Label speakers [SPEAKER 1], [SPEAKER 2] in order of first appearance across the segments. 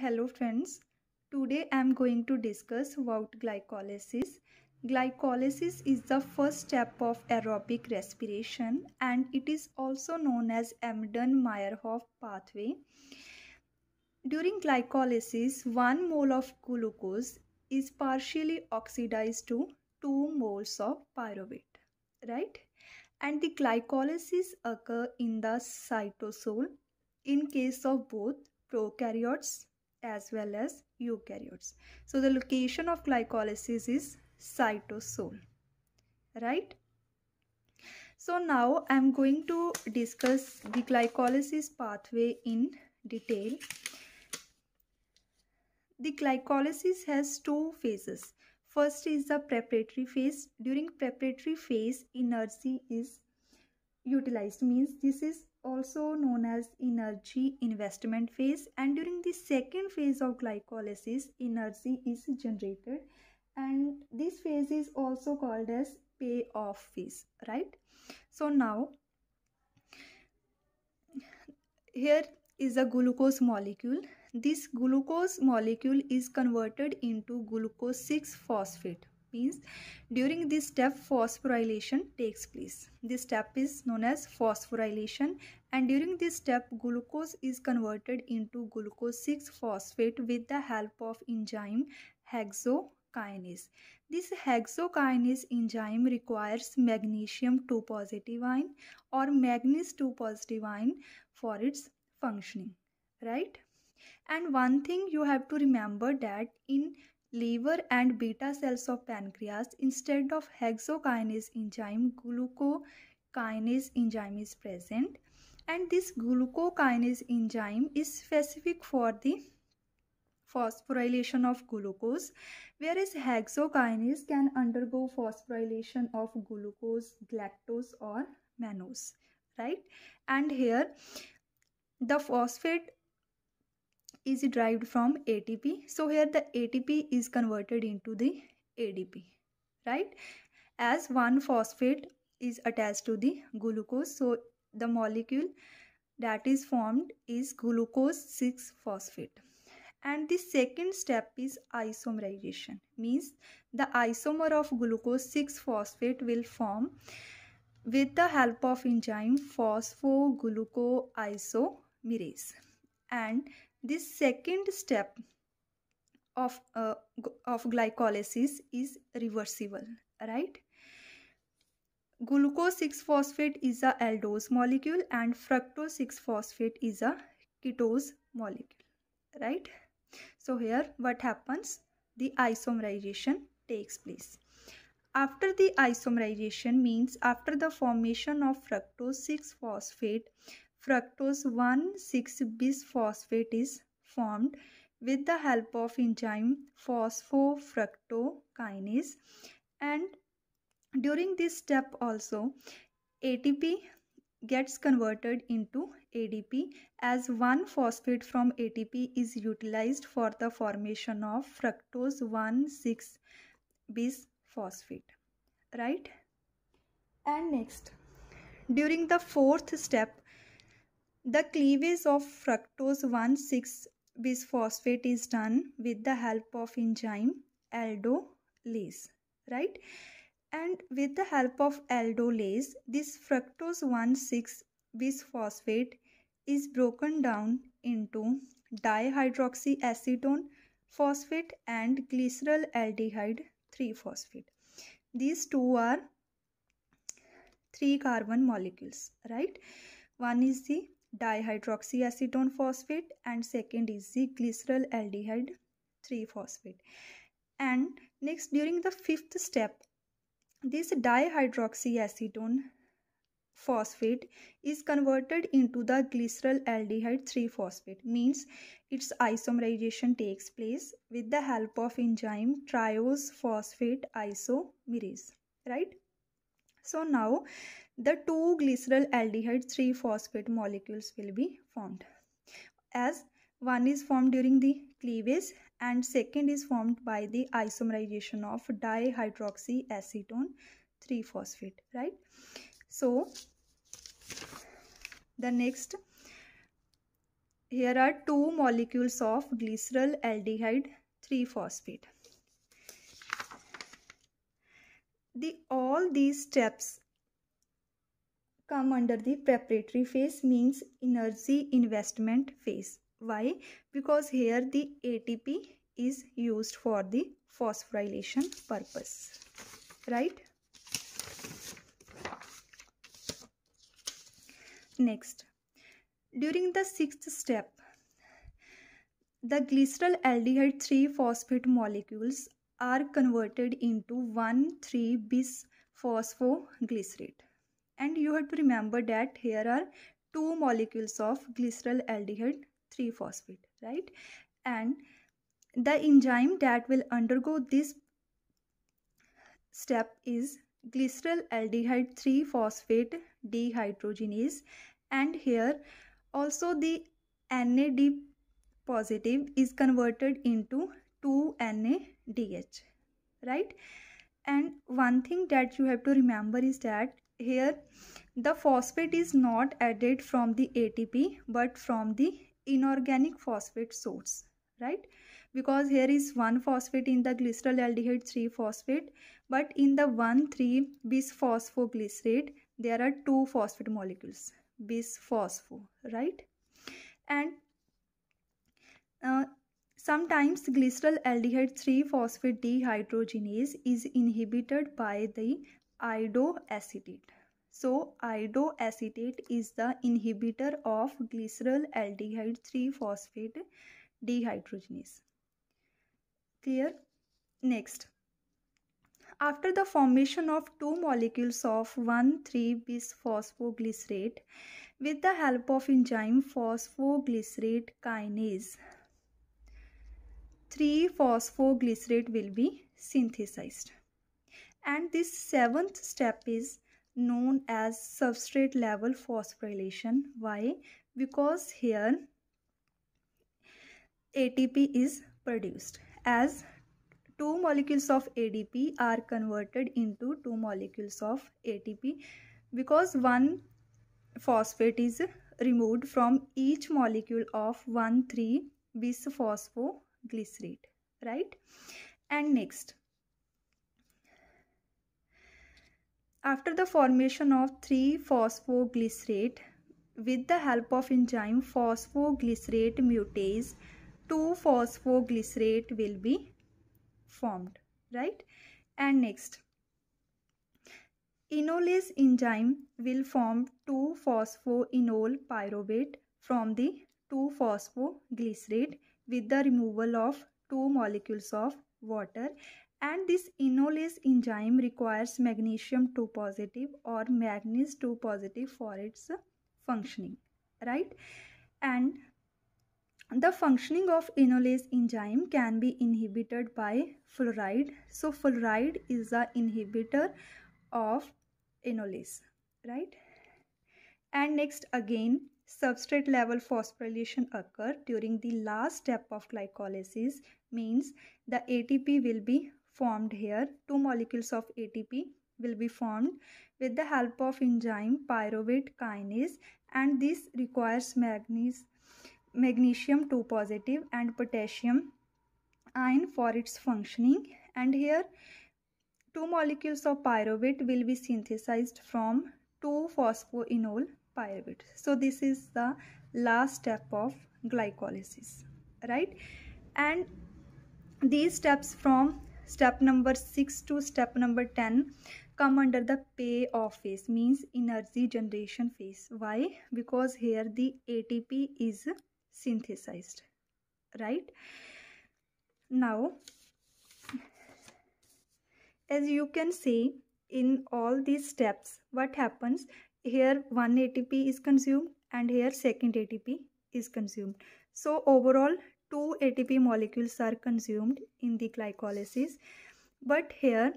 [SPEAKER 1] Hello friends, today I am going to discuss about glycolysis. Glycolysis is the first step of aerobic respiration and it is also known as Amden-Meyerhof pathway. During glycolysis, 1 mole of glucose is partially oxidized to 2 moles of pyruvate, right? And the glycolysis occur in the cytosol in case of both prokaryotes as well as eukaryotes. So the location of glycolysis is cytosol, right? So now I am going to discuss the glycolysis pathway in detail. The glycolysis has two phases. First is the preparatory phase. During preparatory phase, energy is utilized means this is also known as energy investment phase and during the second phase of glycolysis energy is generated and this phase is also called as payoff phase right so now here is a glucose molecule this glucose molecule is converted into glucose 6 phosphate means during this step phosphorylation takes place. This step is known as phosphorylation and during this step glucose is converted into glucose 6-phosphate with the help of enzyme hexokinase. This hexokinase enzyme requires magnesium 2 positive ion or manganese 2 positive ion for its functioning, right? And one thing you have to remember that in liver and beta cells of pancreas instead of hexokinase enzyme glucokinase enzyme is present and this glucokinase enzyme is specific for the phosphorylation of glucose whereas hexokinase can undergo phosphorylation of glucose galactose or mannose right and here the phosphate is derived from ATP. So here the ATP is converted into the ADP, right? As one phosphate is attached to the glucose, so the molecule that is formed is glucose 6 phosphate. And the second step is isomerization, means the isomer of glucose 6 phosphate will form with the help of enzyme phosphoglucoisomerase and this second step of, uh, of glycolysis is reversible, right? Glucose 6-phosphate is a aldose molecule and fructose 6-phosphate is a ketose molecule, right? So here what happens? The isomerization takes place. After the isomerization means after the formation of fructose 6-phosphate, fructose 1,6-bisphosphate is formed with the help of enzyme phosphofructokinase and during this step also ATP gets converted into ADP as one phosphate from ATP is utilized for the formation of fructose 1,6 bis phosphate right and next during the fourth step the cleavage of fructose 1,6 bisphosphate is done with the help of enzyme aldolase, right? And with the help of aldolase, this fructose 1,6 bisphosphate is broken down into dihydroxyacetone phosphate and glycerol aldehyde 3 phosphate. These two are three carbon molecules, right? One is the dihydroxyacetone phosphate and second is the glycerol aldehyde 3 phosphate and next during the fifth step this dihydroxyacetone phosphate is converted into the glycerol aldehyde 3 phosphate means its isomerization takes place with the help of enzyme triose phosphate isomerase right so now the two glycerol aldehyde 3 phosphate molecules will be formed as one is formed during the cleavage and second is formed by the isomerization of dihydroxyacetone 3 phosphate right so the next here are two molecules of glycerol aldehyde 3 phosphate the all these steps come under the preparatory phase means energy investment phase. Why? Because here the ATP is used for the phosphorylation purpose. Right? Next, during the sixth step, the glycerol aldehyde 3 phosphate molecules are converted into 1,3 bis phosphoglycerate and you have to remember that here are two molecules of glycerol aldehyde 3 phosphate right and the enzyme that will undergo this step is glycerol aldehyde 3 phosphate dehydrogenase and here also the nad positive is converted into 2nadh right and one thing that you have to remember is that here the phosphate is not added from the ATP but from the inorganic phosphate source right because here is one phosphate in the glycerol aldehyde 3 phosphate but in the 1 3 bisphosphoglycerate there are two phosphate molecules bisphospho right and uh, sometimes glycerol aldehyde 3 phosphate dehydrogenase is inhibited by the iodoacetate. So iodoacetate is the inhibitor of glycerol aldehyde 3-phosphate dehydrogenase. Clear? Next. After the formation of two molecules of 1,3-bisphosphoglycerate with the help of enzyme phosphoglycerate kinase, 3-phosphoglycerate will be synthesized and this seventh step is known as substrate level phosphorylation why because here ATP is produced as two molecules of ADP are converted into two molecules of ATP because one phosphate is removed from each molecule of 1,3 bisphosphoglycerate right and next After the formation of 3-phosphoglycerate, with the help of enzyme phosphoglycerate mutase, 2-phosphoglycerate will be formed, right? And next, enolase enzyme will form 2-phosphoenol pyruvate from the 2-phosphoglycerate with the removal of two molecules of water and this enolase enzyme requires magnesium 2 positive or manganese 2 positive for its functioning right and the functioning of enolase enzyme can be inhibited by fluoride. So fluoride is the inhibitor of enolase, right? And next again, substrate level phosphorylation occur during the last step of glycolysis means the ATP will be formed here. Two molecules of ATP will be formed with the help of enzyme pyruvate kinase and this requires magnesium magnesium 2 positive and potassium ion for its functioning and here two molecules of pyruvate will be synthesized from 2 phosphoenol pyruvate so this is the last step of glycolysis right and these steps from step number 6 to step number 10 come under the pay off phase means energy generation phase why because here the atp is synthesized right now as you can see in all these steps what happens here one atp is consumed and here second atp is consumed so overall two ATP molecules are consumed in the glycolysis but here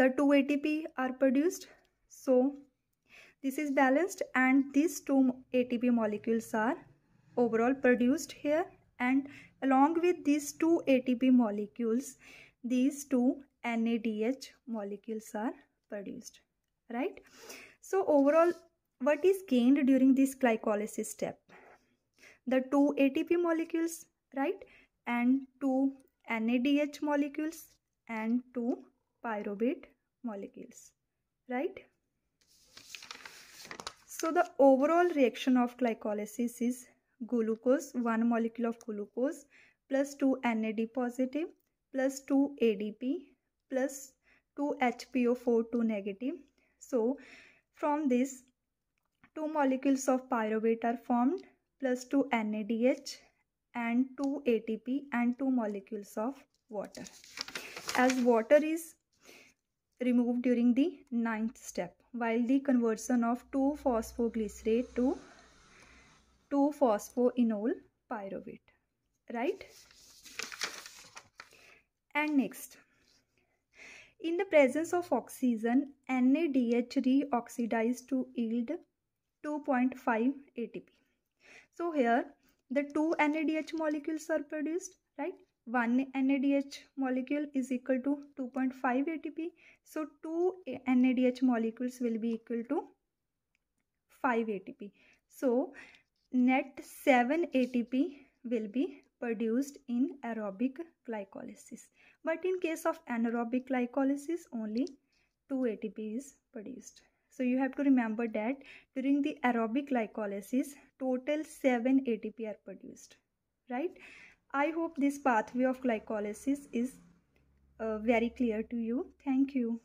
[SPEAKER 1] the two ATP are produced so this is balanced and these two ATP molecules are overall produced here and along with these two ATP molecules these two NADH molecules are produced right so overall what is gained during this glycolysis step the two ATP molecules, right? And two NADH molecules and two pyruvate molecules, right? So the overall reaction of glycolysis is glucose, one molecule of glucose plus 2 NAD positive plus 2 ADP plus 2 HPO4 2 negative. So from this two molecules of pyruvate are formed plus 2 NADH and 2 ATP and 2 molecules of water as water is removed during the ninth step while the conversion of 2 phosphoglycerate to 2 phosphoenol pyruvate right and next in the presence of oxygen NADH reoxidized to yield 2.5 ATP so here the two NADH molecules are produced, right? One NADH molecule is equal to 2.5 ATP. So two NADH molecules will be equal to 5 ATP. So net 7 ATP will be produced in aerobic glycolysis. But in case of anaerobic glycolysis, only 2 ATP is produced. So you have to remember that during the aerobic glycolysis, total 7 ATP are produced, right? I hope this pathway of glycolysis is uh, very clear to you. Thank you.